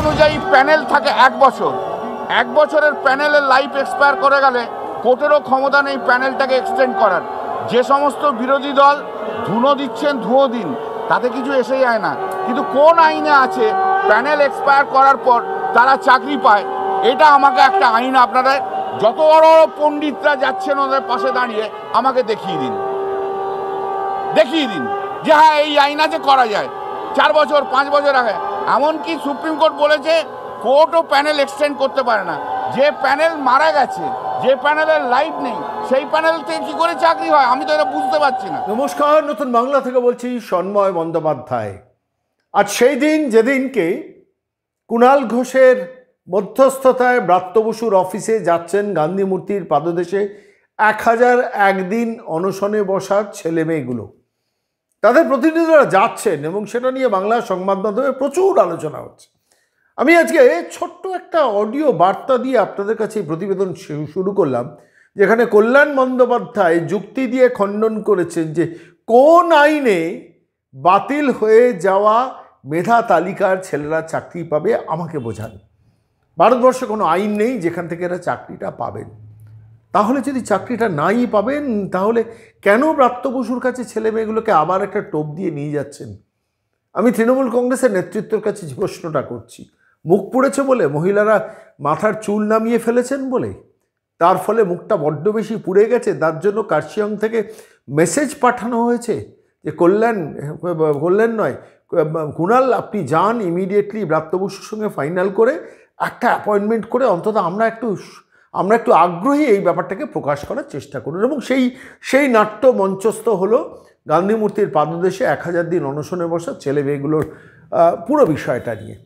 অনুযায়ী প্যানেল থাকে এক বছর এক বছরের প্যানেলের লাইফ এক্সপায়ার করে গেলে কোর্টেরও ক্ষমতা নেই প্যানেলটাকে এক্সটেন্ড করার যে সমস্ত বিরোধী দল ধুনো দিচ্ছেন ধুয়ো দিন তাতে কিছু এসে যায় না কিন্তু কোন আইনে আছে প্যানেল এক্সপায়ার করার পর তারা চাকরি পায় এটা আমাকে একটা আইন আপনারা যত বড় বড় পণ্ডিতরা যাচ্ছেন ওদের পাশে দাঁড়িয়ে আমাকে দেখিয়ে দিন দেখিয়ে দিন যে হ্যাঁ এই আইন আছে করা যায় চার বছর পাঁচ বছর আগে এমনকি সুপ্রিম কোর্ট বলেছে কোর্টও প্যানেল এক্সটেন্ড করতে পারে না যে প্যানেল মারা গেছে যে প্যানেলের লাইট নেই সেই প্যানেল থেকে কি করে চাকরি হয় আমি তো এটা বুঝতে পারছি না নমস্কার নতুন বাংলা থেকে বলছি সন্ময় বন্দ্যোপাধ্যায় আর সেই দিন যেদিনকে কুণাল ঘোষের মধ্যস্থতায় ব্রাত্য বসুর অফিসে যাচ্ছেন গান্ধী মূর্তির পাদদেশে এক হাজার একদিন অনশনে বসার ছেলে মেয়েগুলো তাদের প্রতিনিধিরা যাচ্ছেন এবং সেটা নিয়ে বাংলা সংবাদ মাধ্যমে প্রচুর আলোচনা হচ্ছে আমি আজকে ছোট্ট একটা অডিও বার্তা দিয়ে আপনাদের কাছে এই প্রতিবেদন শুরু করলাম যেখানে কল্যাণ বন্দ্যোপাধ্যায় যুক্তি দিয়ে খণ্ডন করেছেন যে কোন আইনে বাতিল হয়ে যাওয়া মেধা তালিকার ছেলেরা চাকরি পাবে আমাকে বোঝান ভারতবর্ষে কোনো আইন নেই যেখান থেকে এরা চাকরিটা পাবেন তাহলে যদি চাকরিটা নাই পাবেন তাহলে কেন ব্রাত্য কাছে ছেলে মেয়েগুলোকে আবার একটা টোপ দিয়ে নিয়ে যাচ্ছেন আমি তৃণমূল কংগ্রেসের নেতৃত্বের কাছে প্রশ্নটা করছি মুখ পড়েছে বলে মহিলারা মাথার চুল নামিয়ে ফেলেছেন বলে তার ফলে মুখটা বড্ড বেশি পুড়ে গেছে তার জন্য কার্শিয়াং থেকে মেসেজ পাঠানো হয়েছে যে কল্যাণ কল্যাণ নয় কুণাল আপনি যান ইমিডিয়েটলি ব্রাত্যবসুর সঙ্গে ফাইনাল করে একটা অ্যাপয়েন্টমেন্ট করে অন্তত আমরা একটু আমরা একটু আগ্রহী এই ব্যাপারটাকে প্রকাশ করার চেষ্টা করুন এবং সেই সেই নাট্য মঞ্চস্থ হলো গান্ধী মূর্তির পাদদেশে এক হাজার দিন অনশনে বসা ছেলে মেয়েগুলোর পুরো বিষয়টা নিয়ে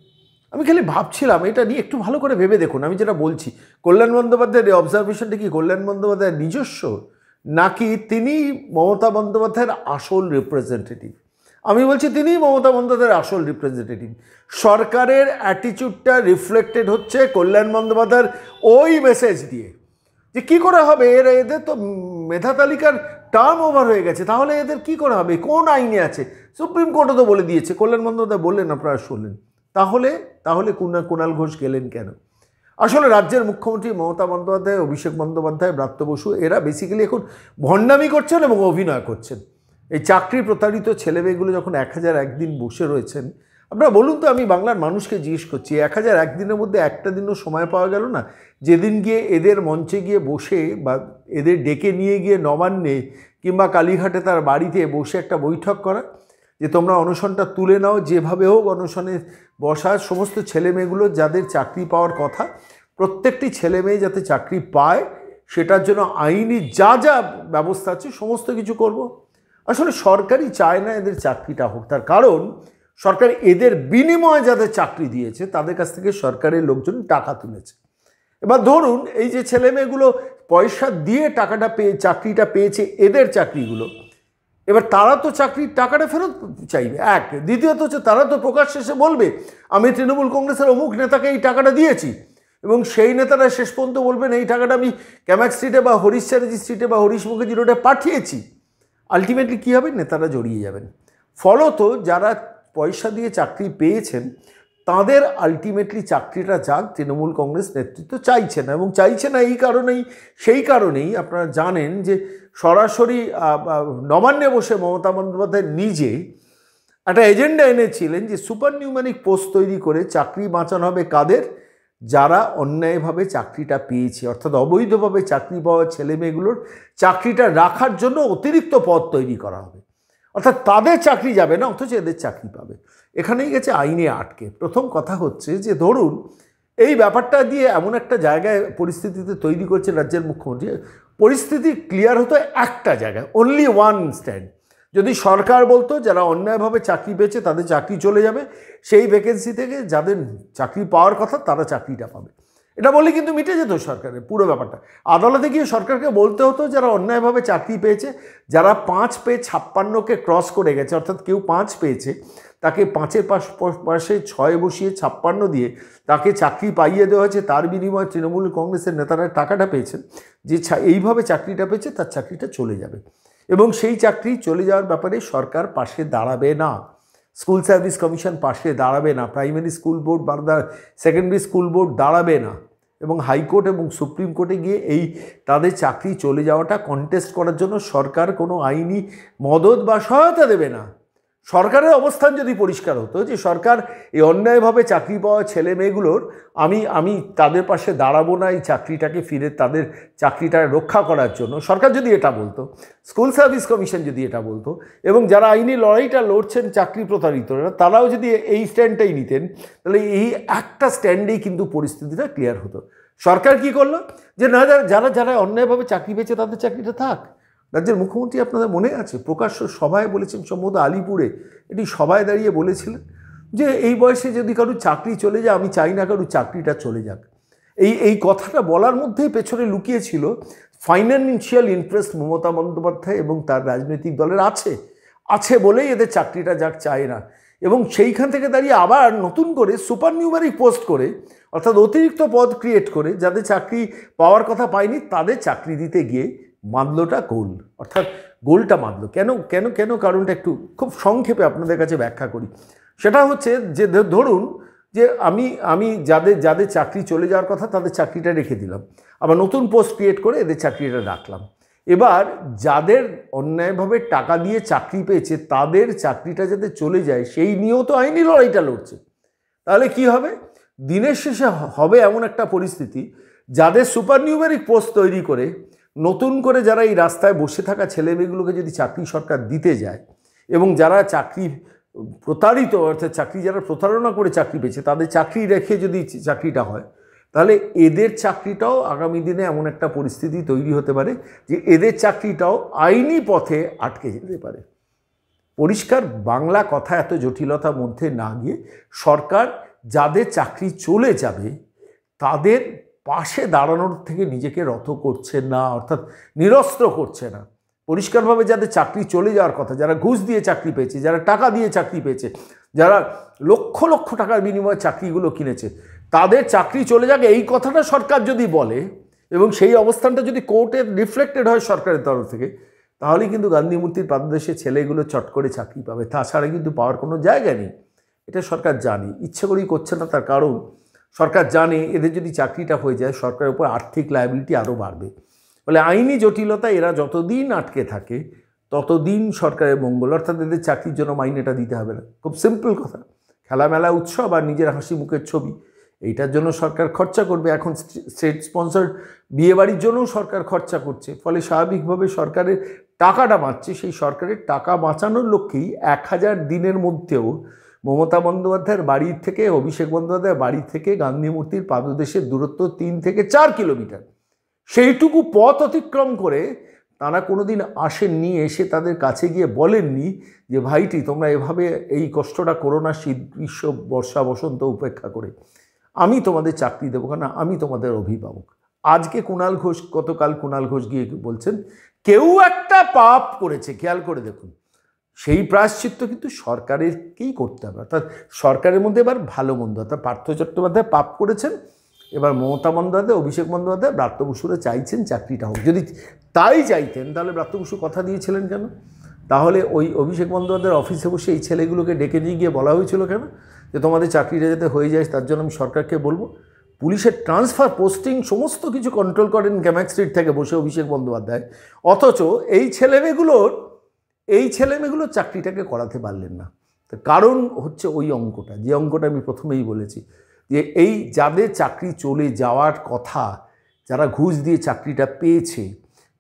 আমি খালি ভাবছিলাম এটা নিয়ে একটু ভালো করে ভেবে দেখুন আমি যেটা বলছি কল্যাণ বন্দ্যোপাধ্যায়ের এই অবজারভেশনটা কি কল্যাণ বন্দ্যোপাধ্যায়ের নিজস্ব নাকি তিনি মমতা বন্দ্যোপাধ্যায়ের আসল রিপ্রেজেন্টেটিভ আমি বলছি তিনিই মমতা বন্দ্যোপাধ্যায়ের আসল রিপ্রেজেন্টেটিভ সরকারের অ্যাটিচিউডটা রিফ্লেক্টেড হচ্ছে কল্যাণ বন্দ্যোপাধ্যায়ের ওই মেসেজ দিয়ে যে কী করে হবে এর এদের তো মেধা তালিকার টার্ম ওভার হয়ে গেছে তাহলে এদের কি করে হবে কোন আইনে আছে সুপ্রিম কোর্টও তো বলে দিয়েছে কল্যাণ বন্দ্যোপাধ্যায় বললেন আপনারা শুনলেন তাহলে তাহলে কুণাল ঘোষ গেলেন কেন আসলে রাজ্যের মুখ্যমন্ত্রী মমতা বন্দ্যোপাধ্যায় অভিষেক বন্দ্যোপাধ্যায় ব্রাত্য বসু এরা বেসিক্যালি এখন ভণ্ডামি করছেন এবং অভিনয় করছেন এই চাকরি প্রতারিত ছেলেমেয়েগুলো যখন এক হাজার একদিন বসে রয়েছেন আপনারা বলুন তো আমি বাংলার মানুষকে জিজ্ঞেস করছি এক হাজার একদিনের মধ্যে একটা দিনও সময় পাওয়া গেল না যেদিন গিয়ে এদের মঞ্চে গিয়ে বসে বা এদের ডেকে নিয়ে গিয়ে নবান্নে কিংবা কালীঘাটে তার বাড়িতে বসে একটা বৈঠক করা যে তোমরা অনশনটা তুলে নাও যেভাবে হোক অনশনে বসা সমস্ত ছেলেমেয়েগুলো যাদের চাকরি পাওয়ার কথা প্রত্যেকটি ছেলেমেয়ে যাতে চাকরি পায় সেটার জন্য আইনি যা যা ব্যবস্থা আছে সমস্ত কিছু করব। আসলে সরকারই চায় না এদের চাকরিটা হোক তার কারণ সরকার এদের বিনিময়ে যাদের চাকরি দিয়েছে তাদের কাছ থেকে সরকারের লোকজন টাকা তুলেছে এবার ধরুন এই যে ছেলে মেয়েগুলো পয়সা দিয়ে টাকাটা পেয়ে চাকরিটা পেয়েছে এদের চাকরিগুলো এবার তারা তো চাকরির টাকাটা ফেরত চাইবে এক দ্বিতীয়ত হচ্ছে তারা তো প্রকাশ শেষে বলবে আমি তৃণমূল কংগ্রেসের অমুক নেতাকে এই টাকাটা দিয়েছি এবং সেই নেতারা শেষ পর্যন্ত বলবেন এই টাকাটা আমি ক্যামাক স্ট্রিটে বা হরিশ চ্যাটার্জি স্ট্রিটে বা হরিশ মুখার্জি রোডে পাঠিয়েছি আলটিমেটলি কী হবে নেতারা জড়িয়ে যাবেন ফলত যারা পয়সা দিয়ে চাকরি পেয়েছেন তাদের আলটিমেটলি চাকরিটা যাক তৃণমূল কংগ্রেস নেতৃত্ব চাইছে না এবং চাইছে না এই কারণেই সেই কারণেই আপনারা জানেন যে সরাসরি নবান্নে বসে মমতা বন্দ্যোপাধ্যায় নিজে একটা এজেন্ডা এনেছিলেন যে সুপার নিউম্যানিক পোস্ট তৈরি করে চাকরি বাঁচানো হবে কাদের যারা অন্যায়ভাবে চাকরিটা পেয়েছে অর্থাৎ অবৈধভাবে চাকরি পাওয়া ছেলেমেয়েগুলোর চাকরিটা রাখার জন্য অতিরিক্ত পদ তৈরি করা হবে অর্থাৎ তাদের চাকরি যাবে না অথচ এদের চাকরি পাবে এখানেই গেছে আইনে আটকে প্রথম কথা হচ্ছে যে ধরুন এই ব্যাপারটা দিয়ে এমন একটা জায়গায় পরিস্থিতিতে তৈরি করছে রাজ্যের মুখ্যমন্ত্রী পরিস্থিতি ক্লিয়ার হতো একটা জায়গায় অনলি ওয়ান স্ট্যান্ড যদি সরকার বলতো যারা অন্যায়ভাবে চাকরি পেয়েছে তাদের চাকরি চলে যাবে সেই ভ্যাকেন্সি থেকে যাদের চাকরি পাওয়ার কথা তারা চাকরিটা পাবে এটা বললে কিন্তু মিটে যেত সরকারের পুরো ব্যাপারটা আদালতে গিয়ে সরকারকে বলতে হতো যারা অন্যায়ভাবে চাকরি পেয়েছে যারা পাঁচ পেয়ে ছাপ্পান্নকে ক্রস করে গেছে অর্থাৎ কেউ পাঁচ পেয়েছে তাকে পাঁচের পাশ পাশে ছয় বসিয়ে ছাপ্পান্ন দিয়ে তাকে চাকরি পাইয়ে দেওয়া হয়েছে তার বিনিময়ে তৃণমূল কংগ্রেসের নেতারা টাকাটা পেয়েছেন যে এইভাবে চাকরিটা পেয়েছে তার চাকরিটা চলে যাবে এবং সেই চাকরি চলে যাওয়ার ব্যাপারে সরকার পাশে দাঁড়াবে না স্কুল সার্ভিস কমিশন পাশে দাঁড়াবে না প্রাইমারি স্কুল বোর্ড বা সেকেন্ডারি স্কুল বোর্ড দাঁড়াবে না এবং হাইকোর্ট এবং সুপ্রিম কোর্টে গিয়ে এই তাদের চাকরি চলে যাওয়াটা কন্টেস্ট করার জন্য সরকার কোনো আইনি মদত বা সহায়তা দেবে না সরকারের অবস্থান যদি পরিষ্কার হতো যে সরকার এই অন্যায়ভাবে চাকরি পাওয়া ছেলে মেয়েগুলোর আমি আমি তাদের পাশে দাঁড়াবো না এই চাকরিটাকে ফিরে তাদের চাকরিটা রক্ষা করার জন্য সরকার যদি এটা বলতো স্কুল সার্ভিস কমিশন যদি এটা বলতো এবং যারা আইনি লড়াইটা লড়ছেন চাকরি প্রতারিতরা তারাও যদি এই স্ট্যান্ডটাই নিতেন তাহলে এই একটা স্ট্যান্ডেই কিন্তু পরিস্থিতিটা ক্লিয়ার হতো সরকার কি করলো যে না যারা যারা অন্যায়ভাবে চাকরি পেয়েছে তাদের চাকরিটা থাক রাজ্যের মুখ্যমন্ত্রী আপনাদের মনে আছে প্রকাশ্য সভায় বলেছেন সম্ভবত আলিপুরে এটি সভায় দাঁড়িয়ে বলেছিলেন যে এই বয়সে যদি কারো চাকরি চলে যায় আমি চাই না কারো চাকরিটা চলে যাক এই এই কথাটা বলার মধ্যেই পেছনে লুকিয়েছিল ফাইন্যান্সিয়াল ইন্টারেস্ট মমতা বন্দ্যোপাধ্যায় এবং তার রাজনৈতিক দলের আছে আছে বলেই এদের চাকরিটা যাক চায় না এবং সেইখান থেকে দাঁড়িয়ে আবার নতুন করে সুপার নিউমারিক পোস্ট করে অর্থাৎ অতিরিক্ত পদ ক্রিয়েট করে যাদের চাকরি পাওয়ার কথা পায়নি তাদের চাকরি দিতে গিয়ে মাদলোটা গোল অর্থাৎ গোলটা মাদলো কেন কেন কেন কারণটা একটু খুব সংক্ষেপে আপনাদের কাছে ব্যাখ্যা করি সেটা হচ্ছে যে ধরুন যে আমি আমি যাদের যাদের চাকরি চলে যাওয়ার কথা তাদের চাকরিটা রেখে দিলাম আবার নতুন পোস্ট ক্রিয়েট করে এদের চাকরিটা রাখলাম এবার যাদের অন্যায়ভাবে টাকা দিয়ে চাকরি পেয়েছে তাদের চাকরিটা যাতে চলে যায় সেই নিয়েও তো আইনি লড়াইটা লড়ছে তাহলে কি হবে দিনের শেষে হবে এমন একটা পরিস্থিতি যাদের সুপার নিউমেরিক পোস্ট তৈরি করে নতুন করে যারা এই রাস্তায় বসে থাকা ছেলেমেয়েগুলোকে যদি চাকরি সরকার দিতে যায় এবং যারা চাকরি প্রতারিত অর্থাৎ চাকরি যারা প্রতারণা করে চাকরি পেয়েছে তাদের চাকরি রেখে যদি চাকরিটা হয় তাহলে এদের চাকরিটাও আগামী দিনে এমন একটা পরিস্থিতি তৈরি হতে পারে যে এদের চাকরিটাও আইনি পথে আটকে যেতে পারে পরিষ্কার বাংলা কথা এত জটিলতার মধ্যে না গিয়ে সরকার যাদের চাকরি চলে যাবে তাদের পাশে দাঁড়ানোর থেকে নিজেকে রত করছে না অর্থাৎ নিরস্ত্র করছে না পরিষ্কারভাবে যাদের চাকরি চলে যাওয়ার কথা যারা ঘুষ দিয়ে চাকরি পেয়েছে যারা টাকা দিয়ে চাকরি পেয়েছে যারা লক্ষ লক্ষ টাকার বিনিময়ে চাকরিগুলো কিনেছে তাদের চাকরি চলে যাবে এই কথাটা সরকার যদি বলে এবং সেই অবস্থানটা যদি কোর্টে রিফ্লেক্টেড হয় সরকারের তরফ থেকে তাহলেই কিন্তু গান্ধী মূর্তির পাদদেশে ছেলেগুলো চট করে চাকরি পাবে তাছাড়া কিন্তু পাওয়ার কোনো জায়গা নেই এটা সরকার জানি ইচ্ছে করেই করছে না তার কারণ সরকার জানে এদের যদি চাকরিটা হয়ে যায় সরকারের উপর আর্থিক লায়াবিলিটি আরও বাড়বে ফলে আইনি জটিলতা এরা যতদিন আটকে থাকে ততদিন সরকারের মঙ্গল অর্থাৎ এদের চাকরির জন্য মাইনেটা দিতে হবে না খুব সিম্পল কথা খেলামেলা উৎসব আর নিজের হাসি মুখের ছবি এইটার জন্য সরকার খরচা করবে এখন স্টেট স্পন্সর্ড বিয়েবাড়ির জন্যও সরকার খরচা করছে ফলে স্বাভাবিকভাবে সরকারের টাকাটা বাঁচছে সেই সরকারের টাকা বাঁচানোর লক্ষ্যেই এক হাজার দিনের মধ্যেও মমতা বন্দ্যোপাধ্যায়ের বাড়ির থেকে অভিষেক বন্দ্যোপাধ্যায়ের বাড়ি থেকে গান্ধী মূর্তির পাদদেশের দূরত্ব তিন থেকে চার কিলোমিটার সেইটুকু পথ অতিক্রম করে তারা কোনোদিন আসেননি এসে তাদের কাছে গিয়ে বলেননি যে ভাইটি তোমরা এভাবে এই কষ্টটা করো না শীত গ্রীষ্ম বর্ষা বসন্ত উপেক্ষা করে আমি তোমাদের চাকরি দেবো কেন আমি তোমাদের অভিভাবক আজকে কুণাল ঘোষ গতকাল কুণাল ঘোষ গিয়ে বলছেন কেউ একটা পাপ করেছে খেয়াল করে দেখুন সেই প্রায়শ্চিত্ত কিন্তু সরকারেরকেই করতে হবে অর্থাৎ সরকারের মধ্যে এবার ভালো মন্দ অর্থাৎ পার্থ চট্টোপাধ্যায় পাপ করেছেন এবার মমতা বন্দ্যোপাধ্যায় অভিষেক বন্দ্যোপাধ্যায় ব্রাত্য বসুরা চাইছেন চাকরিটা হোক যদি তাই চাইতেন তাহলে ব্রাত্য কথা দিয়েছিলেন কেন তাহলে ওই অভিষেক বন্দ্যোপাধ্যায়ের অফিসে বসে এই ছেলেগুলোকে ডেকে নিয়ে গিয়ে বলা হয়েছিল কেন যে তোমাদের চাকরিটা যাতে হয়ে যায় তার জন্য আমি সরকারকে বলবো পুলিশের ট্রান্সফার পোস্টিং সমস্ত কিছু কন্ট্রোল করেন গ্যামাক স্ট্রিট থেকে বসে অভিষেক বন্দ্যোপাধ্যায় অথচ এই ছেলেমেয়েগুলোর এই ছেলেমেয়েগুলো চাকরিটাকে করাতে পারলেন না কারণ হচ্ছে ওই অঙ্কটা যে অঙ্কটা আমি প্রথমেই বলেছি যে এই যাদের চাকরি চলে যাওয়ার কথা যারা ঘুষ দিয়ে চাকরিটা পেয়েছে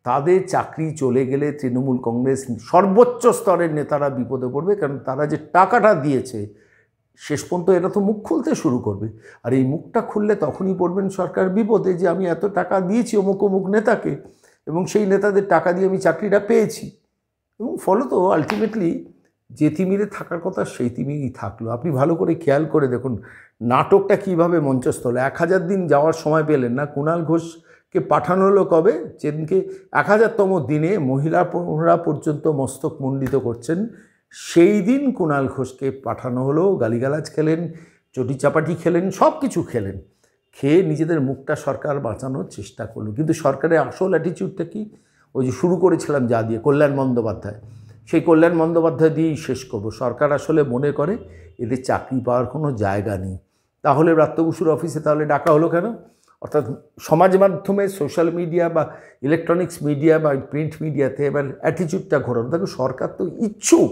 তাদের চাকরি চলে গেলে তৃণমূল কংগ্রেস সর্বোচ্চ স্তরের নেতারা বিপদে পড়বে কারণ তারা যে টাকাটা দিয়েছে শেষ পর্যন্ত এরা তো মুখ খুলতে শুরু করবে আর এই মুখটা খুললে তখনই পড়বেন সরকার বিপদে যে আমি এত টাকা দিয়েছি অমুক অমুক নেতাকে এবং সেই নেতাদের টাকা দিয়ে আমি চাকরিটা পেয়েছি এবং ফলত আলটিমেটলি যে তিমিরে থাকার কথা সেই তিমিরই থাকলো আপনি ভালো করে খেয়াল করে দেখুন নাটকটা কিভাবে মঞ্চস্থল এক হাজার দিন যাওয়ার সময় পেলেন না কুণাল ঘোষকে পাঠানো হলো কবে যেদিনকে এক হাজারতম দিনে মহিলা পুনরা পর্যন্ত মস্তক মণ্ডিত করছেন সেই দিন কুণাল ঘোষকে পাঠানো হলো গালিগালাজ খেলেন চটি চাপাটি খেলেন সব কিছু খেলেন খেয়ে নিজেদের মুখটা সরকার বাঁচানোর চেষ্টা করলো কিন্তু সরকারের আসল অ্যাটিচিউডটা কি ওই যে শুরু করেছিলাম যা দিয়ে কল্যাণ বন্দ্যোপাধ্যায় সেই কল্যাণ বন্দ্যোপাধ্যায় দিয়েই শেষ করব সরকার আসলে মনে করে এদের চাকরি পাওয়ার কোনো জায়গা নেই তাহলে ব্রাত্য বসুর অফিসে তাহলে ডাকা হলো কেন অর্থাৎ সমাজ মাধ্যমে সোশ্যাল মিডিয়া বা ইলেকট্রনিক্স মিডিয়া বা প্রিন্ট মিডিয়াতে এবার অ্যাটিচিউডটা ঘোরানো দেখো সরকার তো ইচ্ছুক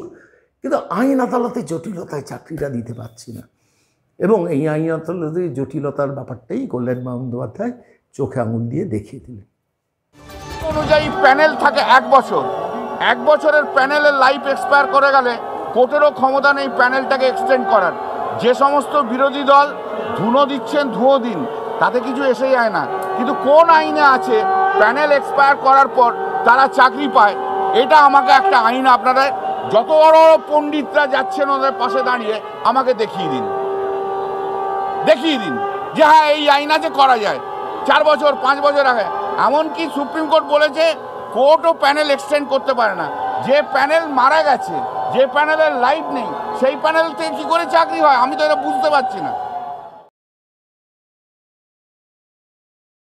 কিন্তু আইন আদালতে জটিলতায় চাকরিটা দিতে পারছি না এবং এই আইন আদালতের জটিলতার ব্যাপারটাই কল্যাণ বন্দ্যোপাধ্যায় চোখে আঙুল দিয়ে দেখিয়ে দিলেন অনুযায়ী প্যানেল থাকে এক বছর এক বছরের প্যানেলের লাইফ এক্সপায়ার করে গেলে কোর্টেরও ক্ষমতা নেই প্যানেলটাকে এক্সটেন্ড করার যে সমস্ত বিরোধী দল ধুনো দিচ্ছেন ধুয়ো দিন তাতে কিছু এসে যায় না কিন্তু কোন আইনে আছে প্যানেল এক্সপায়ার করার পর তারা চাকরি পায় এটা আমাকে একটা আইন আপনারা যত বড় পণ্ডিতরা যাচ্ছেন ওদের পাশে দাঁড়িয়ে আমাকে দেখিয়ে দিন দেখিয়ে দিন যে হ্যাঁ এই আইন আছে করা যায় চার বছর পাঁচ বছর আগে এমনকি সুপ্রিম কোর্ট বলেছে কোর্টও প্যানেল এক্সটেন্ড করতে পারে না যে প্যানেল মারা গেছে যে প্যানেলের লাইট নেই সেই প্যানেল থেকে কী করে চাকরি হয় আমি তো এটা বুঝতে পারছি না